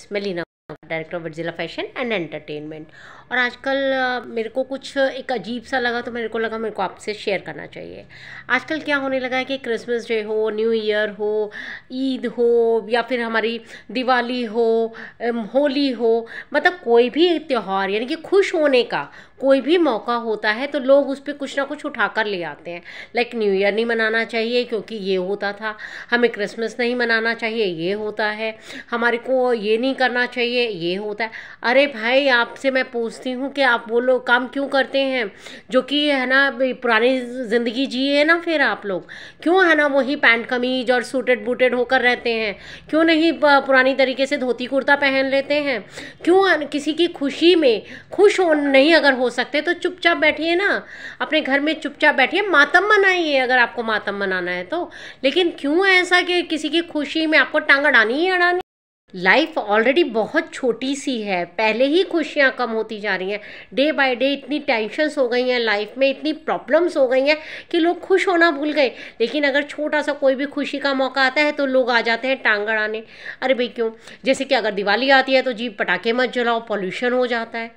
ஸ்மெல்லினா director of जिला fashion and entertainment और आजकल मेरे को कुछ एक अजीब सा लगा तो मेरे को लगा मेरे को आपसे शेयर करना चाहिए आजकल क्या होने लगा है कि क्रिसमस डे हो न्यू ईयर हो ईद हो या फिर हमारी दिवाली हो होली हो मतलब कोई भी त्यौहार यानी कि खुश होने का कोई भी मौका होता है तो लोग उस पर कुछ ना कुछ उठा कर ले आते हैं लाइक न्यू ईयर नहीं मनाना चाहिए क्योंकि ये होता था हमें क्रिसमस नहीं मनाना चाहिए ये होता है हमारे को ये नहीं करना चाहिए ये होता है अरे भाई आपसे मैं पूछती हूँ कि आप वो लोग काम क्यों करते हैं जो कि है ना पुरानी ज़िंदगी जिए ना फिर आप लोग क्यों है ना वही पैंट कमीज और सूटेड बूटेड होकर रहते हैं क्यों नहीं पुरानी तरीके से धोती कुर्ता पहन लेते हैं क्यों किसी की खुशी में खुश हो नहीं अगर हो सकते तो चुपचाप बैठिए ना अपने घर में चुपचाप बैठिए मातम मनाइए अगर आपको मातम मनाना है तो लेकिन क्यों ऐसा कि किसी की खुशी में आपको टांग अड़ानी ही अड़ानी लाइफ ऑलरेडी बहुत छोटी सी है पहले ही खुशियाँ कम होती जा रही हैं डे बाय डे इतनी टेंशन्स हो गई हैं लाइफ में इतनी प्रॉब्लम्स हो गई हैं कि लोग खुश होना भूल गए लेकिन अगर छोटा सा कोई भी खुशी का मौका आता है तो लोग आ जाते हैं टांग अड़ाने अरे भाई क्यों जैसे कि अगर दिवाली आती है तो जी पटाखे मत जलाओ पॉल्यूशन हो जाता है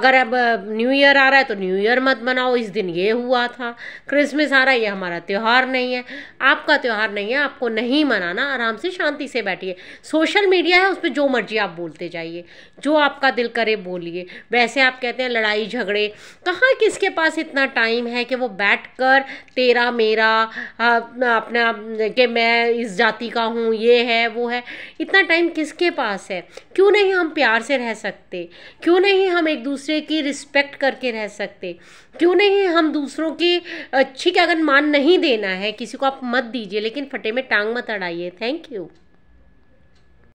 अगर अब न्यू ईयर आ रहा है तो न्यू ईयर मत मनाओ इस दिन ये हुआ था क्रिसमस आ रहा है ये हमारा त्यौहार नहीं है आपका त्यौहार नहीं है आपको नहीं मनाना आराम से शांति से बैठिए सोशल मीडिया मीडिया है उस पर जो मर्जी आप बोलते जाइए जो आपका दिल करे बोलिए वैसे आप कहते हैं लड़ाई झगड़े कहाँ किसके पास इतना टाइम है कि वो बैठ कर तेरा मेरा अपना कि मैं इस जाति का हूँ ये है वो है इतना टाइम किसके पास है क्यों नहीं हम प्यार से रह सकते क्यों नहीं हम एक दूसरे की रिस्पेक्ट करके रह सकते क्यों नहीं हम दूसरों की अच्छी का अगर मान नहीं देना है किसी को आप मत दीजिए लेकिन फटे में टांग मत अड़ाइए थैंक यू